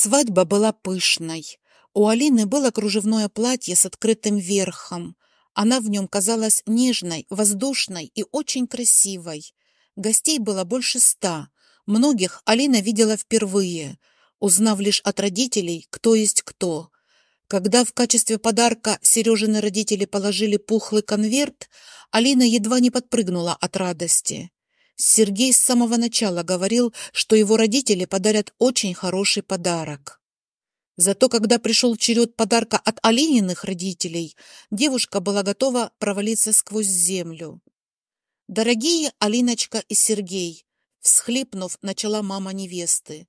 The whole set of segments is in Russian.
Свадьба была пышной. У Алины было кружевное платье с открытым верхом. Она в нем казалась нежной, воздушной и очень красивой. Гостей было больше ста. Многих Алина видела впервые, узнав лишь от родителей, кто есть кто. Когда в качестве подарка Сережины родители положили пухлый конверт, Алина едва не подпрыгнула от радости. Сергей с самого начала говорил, что его родители подарят очень хороший подарок. Зато когда пришел черед подарка от Алининых родителей, девушка была готова провалиться сквозь землю. «Дорогие Алиночка и Сергей!» – всхлипнув, начала мама невесты.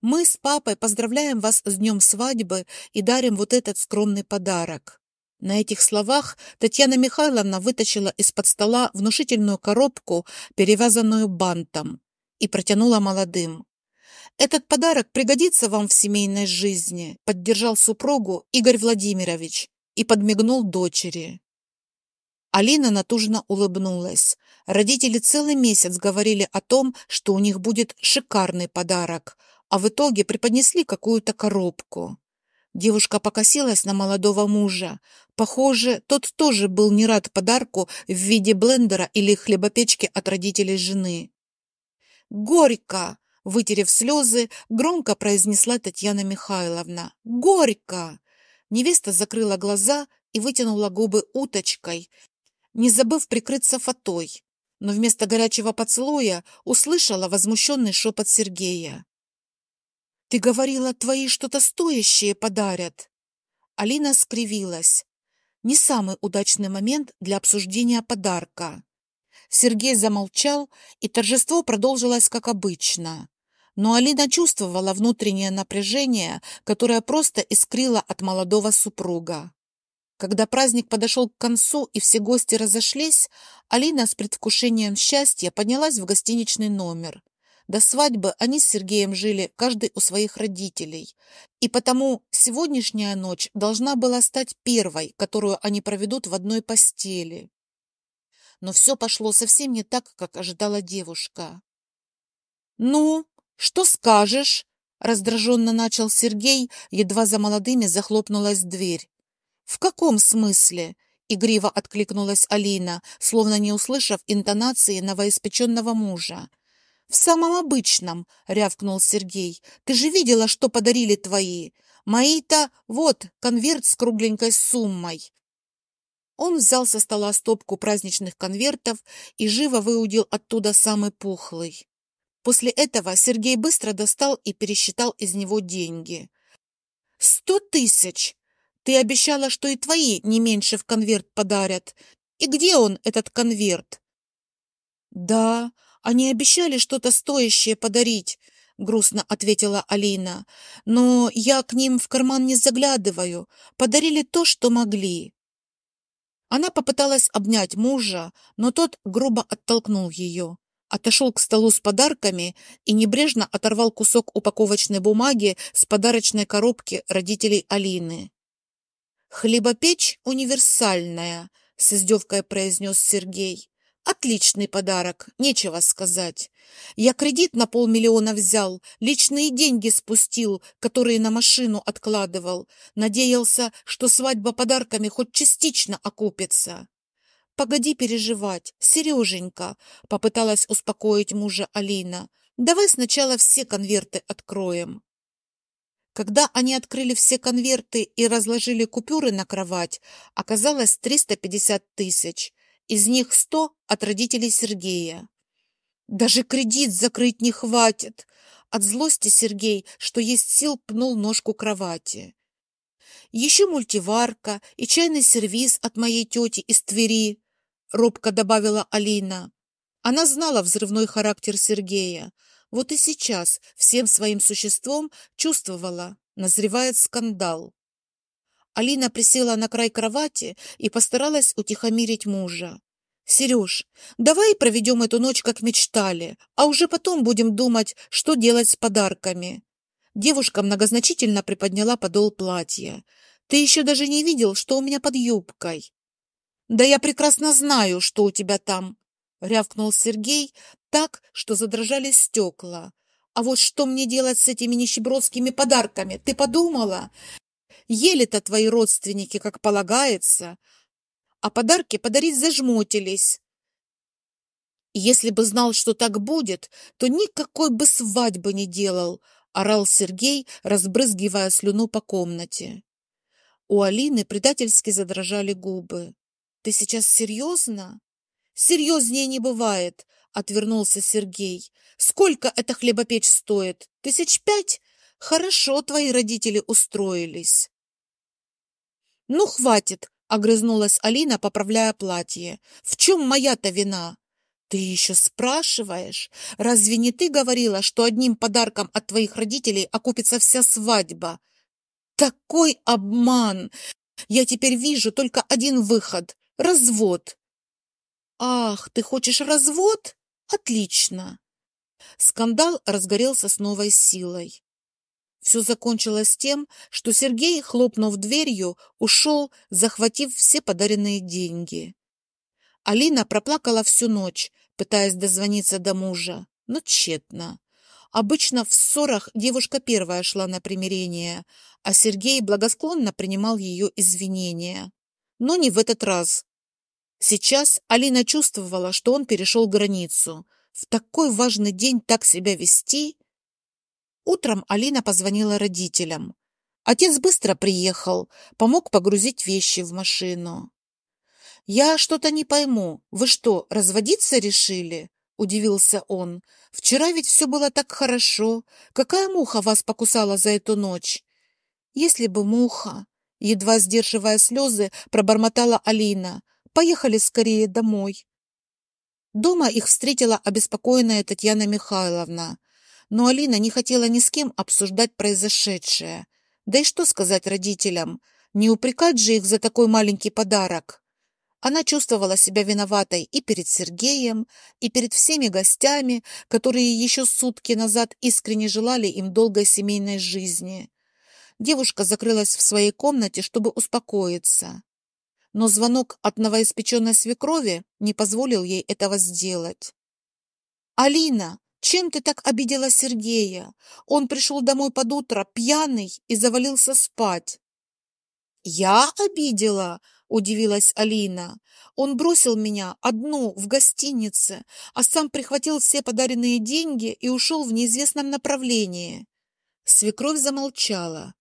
«Мы с папой поздравляем вас с днем свадьбы и дарим вот этот скромный подарок. На этих словах Татьяна Михайловна вытащила из-под стола внушительную коробку, перевязанную бантом, и протянула молодым. «Этот подарок пригодится вам в семейной жизни», — поддержал супругу Игорь Владимирович и подмигнул дочери. Алина натужно улыбнулась. Родители целый месяц говорили о том, что у них будет шикарный подарок, а в итоге преподнесли какую-то коробку. Девушка покосилась на молодого мужа. Похоже, тот тоже был не рад подарку в виде блендера или хлебопечки от родителей жены. «Горько!» – вытерев слезы, громко произнесла Татьяна Михайловна. «Горько!» Невеста закрыла глаза и вытянула губы уточкой, не забыв прикрыться фатой. Но вместо горячего поцелуя услышала возмущенный шепот Сергея. «Ты говорила, твои что-то стоящее подарят!» Алина скривилась. Не самый удачный момент для обсуждения подарка. Сергей замолчал, и торжество продолжилось как обычно. Но Алина чувствовала внутреннее напряжение, которое просто искрило от молодого супруга. Когда праздник подошел к концу и все гости разошлись, Алина с предвкушением счастья поднялась в гостиничный номер. До свадьбы они с Сергеем жили, каждый у своих родителей. И потому сегодняшняя ночь должна была стать первой, которую они проведут в одной постели. Но все пошло совсем не так, как ожидала девушка. «Ну, что скажешь?» — раздраженно начал Сергей, едва за молодыми захлопнулась дверь. «В каком смысле?» — игриво откликнулась Алина, словно не услышав интонации новоиспеченного мужа. «В самом обычном», — рявкнул Сергей. «Ты же видела, что подарили твои? Мои-то вот конверт с кругленькой суммой». Он взял со стола стопку праздничных конвертов и живо выудил оттуда самый пухлый. После этого Сергей быстро достал и пересчитал из него деньги. «Сто тысяч! Ты обещала, что и твои не меньше в конверт подарят. И где он, этот конверт?» «Да, они обещали что-то стоящее подарить, грустно ответила Алина. Но я к ним в карман не заглядываю. Подарили то, что могли. Она попыталась обнять мужа, но тот грубо оттолкнул ее. Отошел к столу с подарками и небрежно оторвал кусок упаковочной бумаги с подарочной коробки родителей Алины. «Хлебопечь универсальная», — с издевкой произнес Сергей. Отличный подарок, нечего сказать. Я кредит на полмиллиона взял, личные деньги спустил, которые на машину откладывал. Надеялся, что свадьба подарками хоть частично окупится. «Погоди переживать, Сереженька», — попыталась успокоить мужа Алина. «Давай сначала все конверты откроем». Когда они открыли все конверты и разложили купюры на кровать, оказалось 350 тысяч из них сто от родителей Сергея. Даже кредит закрыть не хватит. От злости Сергей, что есть сил, пнул ножку кровати. Еще мультиварка и чайный сервиз от моей тети из Твери, робко добавила Алина. Она знала взрывной характер Сергея. Вот и сейчас всем своим существом чувствовала, назревает скандал. Алина присела на край кровати и постаралась утихомирить мужа. «Сереж, давай проведем эту ночь, как мечтали, а уже потом будем думать, что делать с подарками». Девушка многозначительно приподняла подол платья. «Ты еще даже не видел, что у меня под юбкой». «Да я прекрасно знаю, что у тебя там», — рявкнул Сергей так, что задрожали стекла. «А вот что мне делать с этими нищебродскими подарками, ты подумала? Ели-то твои родственники, как полагается, а подарки подарить зажмотились. Если бы знал, что так будет, то никакой бы свадьбы не делал, орал Сергей, разбрызгивая слюну по комнате. У Алины предательски задрожали губы. Ты сейчас серьезно? Серьезнее не бывает, отвернулся Сергей. Сколько эта хлебопечь стоит? Тысяч пять? Хорошо твои родители устроились. «Ну, хватит!» — огрызнулась Алина, поправляя платье. «В чем моя-то вина?» «Ты еще спрашиваешь? Разве не ты говорила, что одним подарком от твоих родителей окупится вся свадьба?» «Такой обман! Я теперь вижу только один выход — развод!» «Ах, ты хочешь развод? Отлично!» Скандал разгорелся с новой силой. Все закончилось тем, что Сергей, хлопнув дверью, ушел, захватив все подаренные деньги. Алина проплакала всю ночь, пытаясь дозвониться до мужа, но тщетно. Обычно в ссорах девушка первая шла на примирение, а Сергей благосклонно принимал ее извинения. Но не в этот раз. Сейчас Алина чувствовала, что он перешел границу. В такой важный день так себя вести Утром Алина позвонила родителям. Отец быстро приехал, помог погрузить вещи в машину. «Я что-то не пойму. Вы что, разводиться решили?» – удивился он. «Вчера ведь все было так хорошо. Какая муха вас покусала за эту ночь?» «Если бы муха...» – едва сдерживая слезы, пробормотала Алина. «Поехали скорее домой». Дома их встретила обеспокоенная Татьяна Михайловна но Алина не хотела ни с кем обсуждать произошедшее. Да и что сказать родителям? Не упрекать же их за такой маленький подарок. Она чувствовала себя виноватой и перед Сергеем, и перед всеми гостями, которые еще сутки назад искренне желали им долгой семейной жизни. Девушка закрылась в своей комнате, чтобы успокоиться. Но звонок от новоиспеченной свекрови не позволил ей этого сделать. «Алина, чем ты так обидела Сергея? Он пришел домой под утро, пьяный, и завалился спать. Я обидела? Удивилась Алина. Он бросил меня одну в гостинице, а сам прихватил все подаренные деньги и ушел в неизвестном направлении. Свекровь замолчала.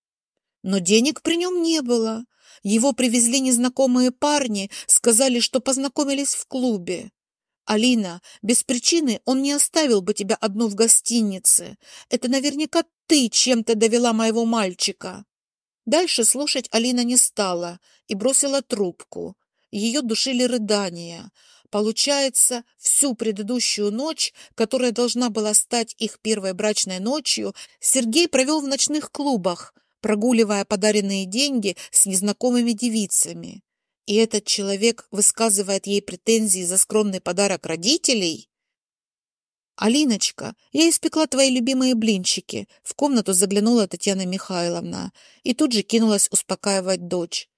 Но денег при нем не было. Его привезли незнакомые парни, сказали, что познакомились в клубе. Алина, без причины он не оставил бы тебя одну в гостинице. Это наверняка ты чем-то довела моего мальчика. Дальше слушать Алина не стала и бросила трубку. Ее душили рыдания. Получается, всю предыдущую ночь, которая должна была стать их первой брачной ночью, Сергей провел в ночных клубах, прогуливая подаренные деньги с незнакомыми девицами и этот человек высказывает ей претензии за скромный подарок родителей? «Алиночка, я испекла твои любимые блинчики», — в комнату заглянула Татьяна Михайловна и тут же кинулась успокаивать дочь.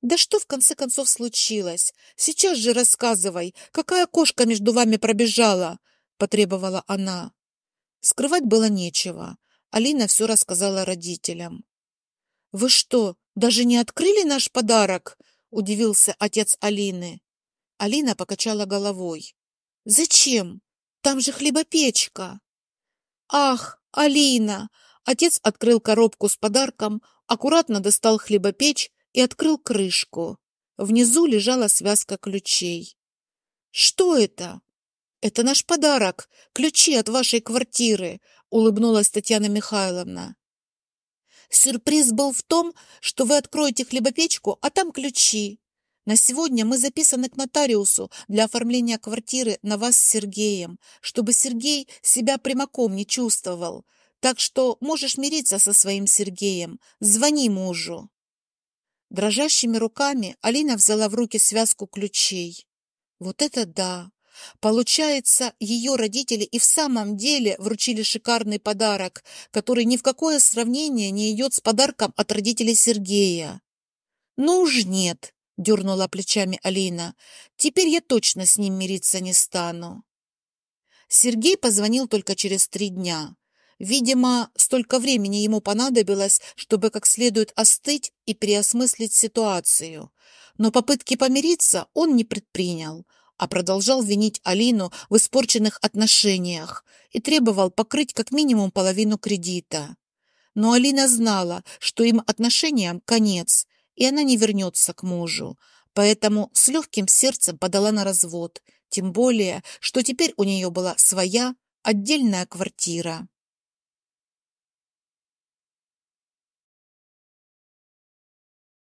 «Да что в конце концов случилось? Сейчас же рассказывай, какая кошка между вами пробежала?» — потребовала она. Скрывать было нечего. Алина все рассказала родителям. «Вы что, даже не открыли наш подарок?» — удивился отец Алины. Алина покачала головой. «Зачем? Там же хлебопечка!» «Ах, Алина!» Отец открыл коробку с подарком, аккуратно достал хлебопечь и открыл крышку. Внизу лежала связка ключей. «Что это?» «Это наш подарок, ключи от вашей квартиры», — улыбнулась Татьяна Михайловна. Сюрприз был в том, что вы откроете хлебопечку, а там ключи. На сегодня мы записаны к нотариусу для оформления квартиры на вас с Сергеем, чтобы Сергей себя прямаком не чувствовал. Так что можешь мириться со своим Сергеем. Звони мужу». Дрожащими руками Алина взяла в руки связку ключей. «Вот это да! Получается, ее родители и в самом деле вручили шикарный подарок, который ни в какое сравнение не идет с подарком от родителей Сергея. «Ну уж нет», — дернула плечами Алина, — «теперь я точно с ним мириться не стану». Сергей позвонил только через три дня. Видимо, столько времени ему понадобилось, чтобы как следует остыть и переосмыслить ситуацию. Но попытки помириться он не предпринял — а продолжал винить Алину в испорченных отношениях и требовал покрыть как минимум половину кредита. Но Алина знала, что им отношениям конец, и она не вернется к мужу, поэтому с легким сердцем подала на развод, тем более, что теперь у нее была своя отдельная квартира.